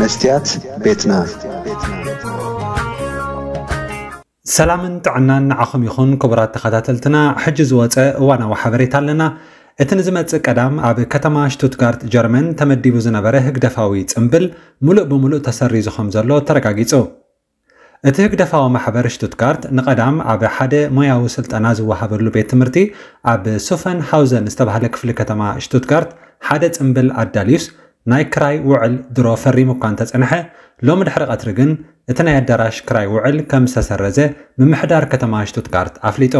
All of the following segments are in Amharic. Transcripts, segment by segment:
መስትያት ቤትና ሰላምን ጥዕናን ንዓኹም ይኹን ክቡራት ተኸታተልትና ሕጂ ዝወፀ እዋናዊ ሓበሬታ ኣለና እቲ ንዝመፅእ ቀዳም ኣብ ከተማ ሽቱትጋርት ጀርመን ተመዲቡ ዝነበረ ህግደፋዊ ፅምብል ሙሉእ ብምሉእ ተሰሪዙ ከም ዘሎ ተረጋጊፁ እቲ ህግደፋዊ ማሕበር ሽቱትጋርት ንቐዳም ኣብ ሓደ ሞያዊ ስልጠና ዝወሃበሉ ቤት ትምህርቲ ኣብ ሱፈን ሃውዘን ዝተባሃለ ክፍሊ ከተማ ሽቱትጋርት ሓደ ፅምብል ኣዳልዩስ ናይ ክራይ ውዕል ድሮ ፈሪሙ እኳ እንተጸንሐ ሎሚ ድሕሪ ቀትሪ ግን እቲ ናይ ኣዳራሽ ክራይ ውዕል ከም ዝተሰረዘ ምምሕዳር ከተማ ሽቱትጋርት ኣፍሊጦ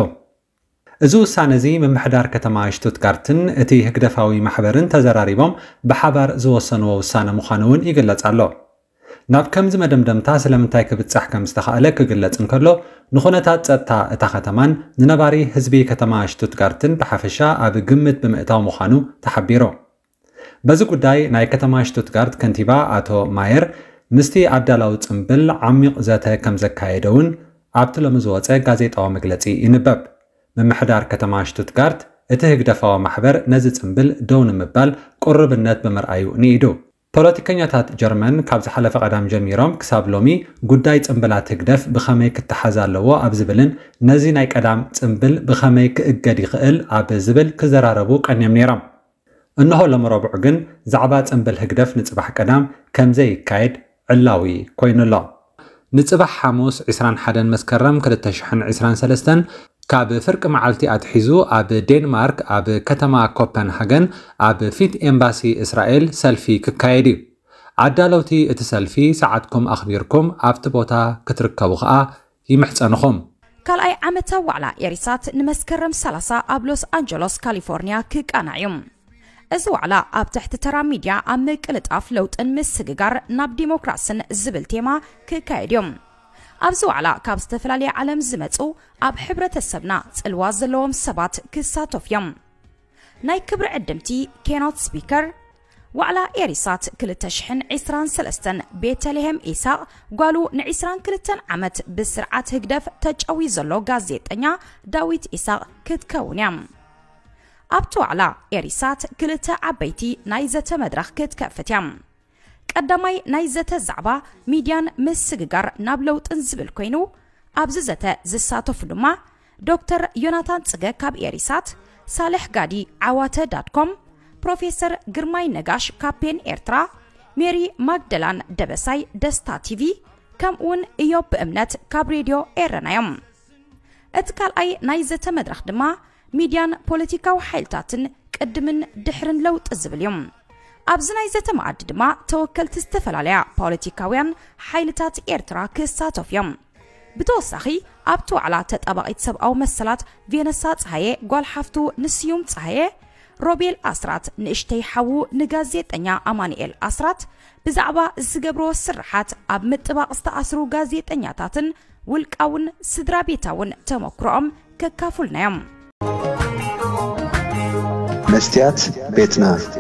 እዚ ውሳነ እዚ ምምሕዳር ከተማ ሽቱትጋርትን እቲ ህግደፋዊ ማሕበርን ተዘራሪቦም ብሓባር ዝወሰንዎ ውሳነ ምዃኑ እውን ይግለጽ ኣሎ ናብ ከምዚ መደምደምታ ስለምንታይ ክብጻሕ ከም ዝተኻእለ ክግለጽ እንከሎ ንኹነታት ጸጥታ እታ ከተማን ንነባሪ ህዝቢ ከተማ ሽቱትጋርትን ብሓፈሻ ኣብ ግምት ብምእታው ምዃኑ ተሓቢሮ በዚ ጉዳይ ናይ ከተማ ሽቱትጋርት ከንቲባ ኣቶ ማየር ምስቲ ኣዳላዊ ፅምብል ዓሚቕ ዘተ ከም ዘካየደ እውን ኣብቲ ሎሚ ዝወፀ ጋዜጣዊ መግለፂ ይንበብ ምምሕዳር ከተማ ሽቱትጋርት እቲ ህግደፋዊ ማሕበር ነዚ ፅምብል ደው ንምባል ቁርብነት ብምርኣዩ ንኢዱ ፖለቲከኛታት ጀርመን ካብ ዝሓለፈ ቀዳም ጀሚሮም ክሳብ ሎሚ ጉዳይ ፅምብላት ህግደፍ ብኸመይ ክትሓዝ ኣለዎ ኣብ ዝብልን ነዚ ናይ ቀዳም ፅምብል ብኸመይ ክእገድ ይኽእል ኣብ ዝብል ክዘራረቡ ቀንዮም ነይሮም انه لم ربع جن زعبات ام بالهجدف نتبح كلام كم زي كايد علاوي كوين الله نتبح حموس عسران حدن مسكرم كل تشحن عسران سلستن كاب فرق معلتي اتحزو اب دنمارك اب كتما كوبنهاجن اب فيت امباسي اسرائيل سلفي ككايدي عدالوتي اتسلفي ساعتكم اخبيركم ابتبوتا كتركو غا يمحصنخم قال اي عمته وعلا يريسات نمسكرم سلاسا ابلوس انجلوس كاليفورنيا كيك انايوم ازوالا اب تحت ترا ميديا امك الاتاف لوتن مسجگار ناب ديموكراسن زبل تيما كايديوم ابزوالا كاب ستفلالي عالم زمتو اب حبرة السبنا تلواز اللوم سبات كساتوف يوم ناي كبر عدمتي كينوت سبيكر وعلى إيريسات كل تشحن عسران سلستن بيتاليهم إيسا قالوا نعسران كلتن عمت بسرعة هكدف تجعوي زلو غازيت أنيا داويت إيسا كتكونيام ኣብቲ ዋዕላ ኤሪሳት ክልተ ዓበይቲ ናይ ዘተ መድረኽክት ከፍት እያ ቀዳማይ ናይ ዘተ ዛዕባ ሚድያን ምስግጋር ናብ ለውጥን ዝብል ኮይኑ ኣብዚ ዘተ ዝሳተፉ ድማ ዶክተር ዮናታን ጽገ ካብ ኤሪሳት ሳልሕ ጋዲ ዓዋተ ዳትኮም ፕሮፌሰር ግርማይ ነጋሽ ካፔን ኤርትራ ሜሪ ማግደላን ደበሳይ ደስታ ቲቪ ከምኡውን እዮብ ብእምነት ካብ ሬድዮ ኤረና እቲ ካልኣይ ናይ ዘተ መድረኽ ድማ ሚድያን ፖለቲካዊ ሓይልታትን ቅድምን ድሕርን ለውጥ ዝብል እዮም ኣብዚ ናይ ዘተመኣዲ ድማ ተወከልቲ ዝተፈላለያ ፖለቲካውያን ሓይልታት ኤርትራ ክሳተፍ እዮም ብተወሳኺ ኣብቲ ዋዕላ ተጠባቒት ሰብኣዊ መሰላት ቬነሳ ፀሃየ ጓል ሓፍቱ ንስዩም ፀሃየ ሮቤል ኣስራት ንእሽተይ ሓዉ ንጋዜጠኛ ኣማኒኤል ኣስራት ብዛዕባ ዝገብሮ ስርሓት ኣብ ምጥባቕ ዝተኣስሩ ጋዜጠኛታትን ውልቃውን ስድራ ቤታውን ተመክሮኦም ከካፉልናዮም መስትያት ቤትና